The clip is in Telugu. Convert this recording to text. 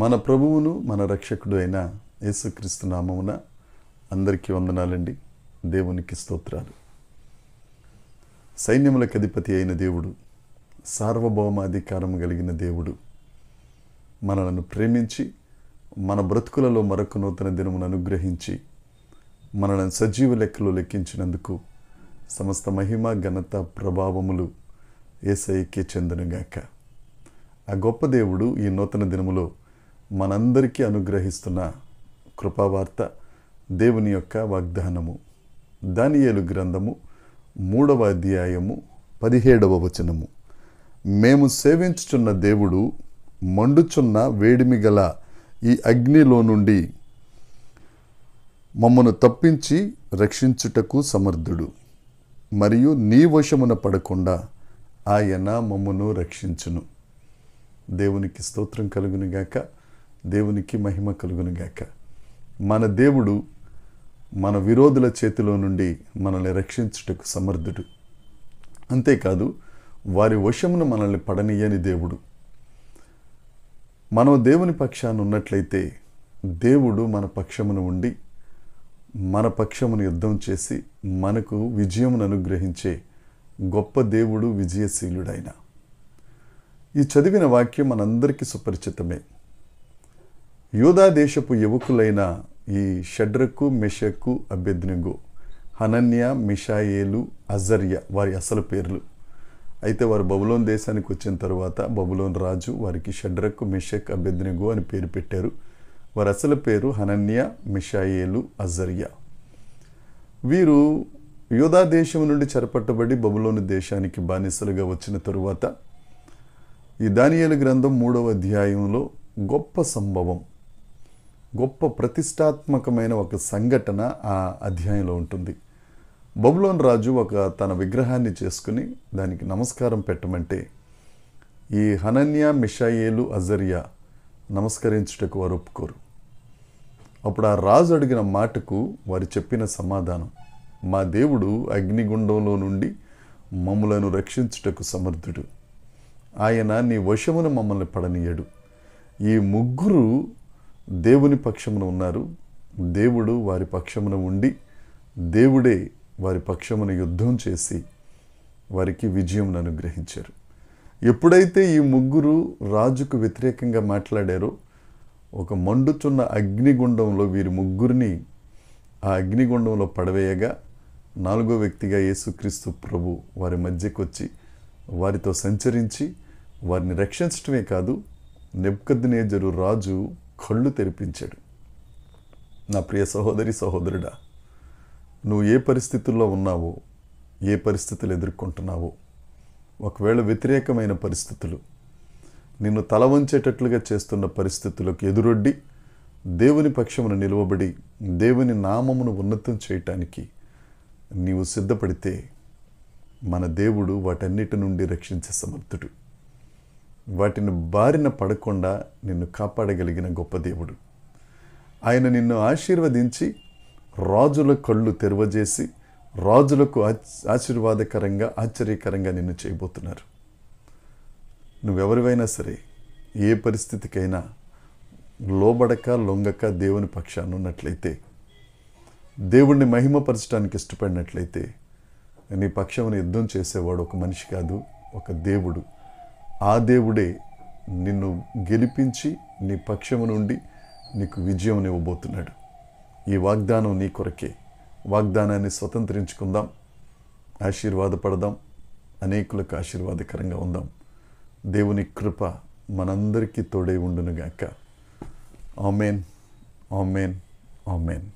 మన ప్రభువును మన రక్షకుడు అయిన యేసుక్రీస్తు నామమున అందరికీ వందనాలండి దేవునికి స్తోత్రాలు సైన్యములకు అధిపతి అయిన దేవుడు సార్వభౌమాధికారం కలిగిన దేవుడు మనలను ప్రేమించి మన బ్రతుకులలో మరొక నూతన దినమును అనుగ్రహించి మనలను సజీవ లెక్కలో లెక్కించినందుకు సమస్త మహిమ ఘనత ప్రభావములు ఏసఐకే చెందనుగాక ఆ గొప్ప దేవుడు ఈ నూతన దినములో మనందరికీ అనుగ్రహిస్తున్న కృపావార్త దేవుని యొక్క వాగ్దానము దానియేలు గ్రంథము మూడవ అధ్యాయము పదిహేడవ వచనము మేము సేవించుచున్న దేవుడు మండుచున్న వేడిమి గల ఈ అగ్నిలో నుండి మమ్మను తప్పించి రక్షించుటకు సమర్థుడు మరియు నీ వశమున పడకుండా ఆయన మమ్మను రక్షించును దేవునికి స్తోత్రం కలుగునిగాక గాక దేవునికి మహిమ కలుగునుగాక మన దేవుడు మన విరోధుల చేతిలో నుండి మనల్ని రక్షించుటకు సమర్థుడు అంతేకాదు వారి వశమును మనల్ని పడనీయని దేవుడు మనం దేవుని పక్షాన్ని ఉన్నట్లయితే దేవుడు మన పక్షమును ఉండి మన పక్షమును యుద్ధం చేసి మనకు విజయమును అనుగ్రహించే గొప్ప దేవుడు విజయశీలుడైన ఈ చదివిన వాక్యం మనందరికీ సుపరిచితమే యూదా దేశపు యువకులైన ఈ షడ్రకు మెషకు అభ్యర్థినిగో హనన్య మిషాయేలు అజర్య వారి అసలు పేర్లు అయితే వారు బబులోన్ దేశానికి వచ్చిన తర్వాత బబులోన్ రాజు వారికి షడ్రక్ మిషక్ అభ్యర్థినిగో అని పేరు పెట్టారు వారి అసలు పేరు హనన్య మిషాయేలు అజర్య వీరు యూదా దేశం నుండి చెరపట్టబడి బబులోని దేశానికి బానిసలుగా వచ్చిన తరువాత ఈ దానియలు గ్రంథం మూడవ అధ్యాయంలో గొప్ప సంభవం గొప్ప ప్రతిష్టాత్మకమైన ఒక సంఘటన ఆ అధ్యాయంలో ఉంటుంది బబులోన్ రాజు ఒక తన విగ్రహాన్ని చేసుకుని దానికి నమస్కారం పెట్టమంటే ఈ హనన్య మిషాయేలు అజరియా నమస్కరించుటకు వారు ఒప్పుకోరు అప్పుడు ఆ రాజు అడిగిన మాటకు వారు చెప్పిన సమాధానం మా దేవుడు అగ్నిగుండంలో నుండి మమ్ములను రక్షించుటకు సమర్థుడు ఆయన నీ వశమును మమ్మల్ని పడనీయడు ఈ ముగ్గురు దేవుని పక్షమున ఉన్నారు దేవుడు వారి పక్షమున ఉండి దేవుడే వారి పక్షమున యుద్ధం చేసి వారికి విజయం అనుగ్రహించారు ఎప్పుడైతే ఈ ముగ్గురు రాజుకు వ్యతిరేకంగా మాట్లాడారో ఒక మండుచున్న అగ్నిగుండంలో వీరి ముగ్గురిని ఆ అగ్నిగుండంలో పడవేయగా నాలుగో వ్యక్తిగా యేసుక్రీస్తు ప్రభు వారి మధ్యకు వచ్చి వారితో సంచరించి వారిని రక్షించటమే కాదు నేజరు రాజు కళ్ళు తెరిపించాడు నా ప్రియ సహోదరి సహోదరుడా నువ్వు ఏ పరిస్థితుల్లో ఉన్నావో ఏ పరిస్థితులు ఎదుర్కొంటున్నావో ఒకవేళ వ్యతిరేకమైన పరిస్థితులు నిన్ను తల వంచేటట్లుగా చేస్తున్న పరిస్థితులకు ఎదురొడ్డి దేవుని పక్షమును నిలువబడి దేవుని నామమును ఉన్నతం చేయటానికి నీవు సిద్ధపడితే మన దేవుడు వాటన్నిటి నుండి రక్షించే సమర్థుడు వాటిని బారిన పడకుండా నిన్ను కాపాడగలిగిన గొప్ప దేవుడు ఆయన నిన్ను ఆశీర్వదించి రాజుల కళ్ళు తెరవజేసి రాజులకు ఆశీర్వాదకరంగా ఆశ్చర్యకరంగా నిన్ను చేయబోతున్నారు నువ్వెవరివైనా సరే ఏ పరిస్థితికైనా లోబడక లొంగక దేవుని పక్షాన్ని ఉన్నట్లయితే దేవుణ్ణి మహిమపరచడానికి ఇష్టపడినట్లయితే నీ పక్షమును యుద్ధం చేసేవాడు ఒక మనిషి కాదు ఒక దేవుడు ఆ దేవుడే నిన్ను గెలిపించి నీ పక్షము నుండి నీకు విజయం ఇవ్వబోతున్నాడు ఈ వాగ్దానం నీ కొరకే వాగ్దానాన్ని స్వతంత్రించుకుందాం ఆశీర్వాదపడదాం అనేకులకు ఆశీర్వాదకరంగా ఉందాం దేవుని కృప మనందరికీ తోడే ఉండునుగాక ఆమెన్ ఆమెన్ ఆమెన్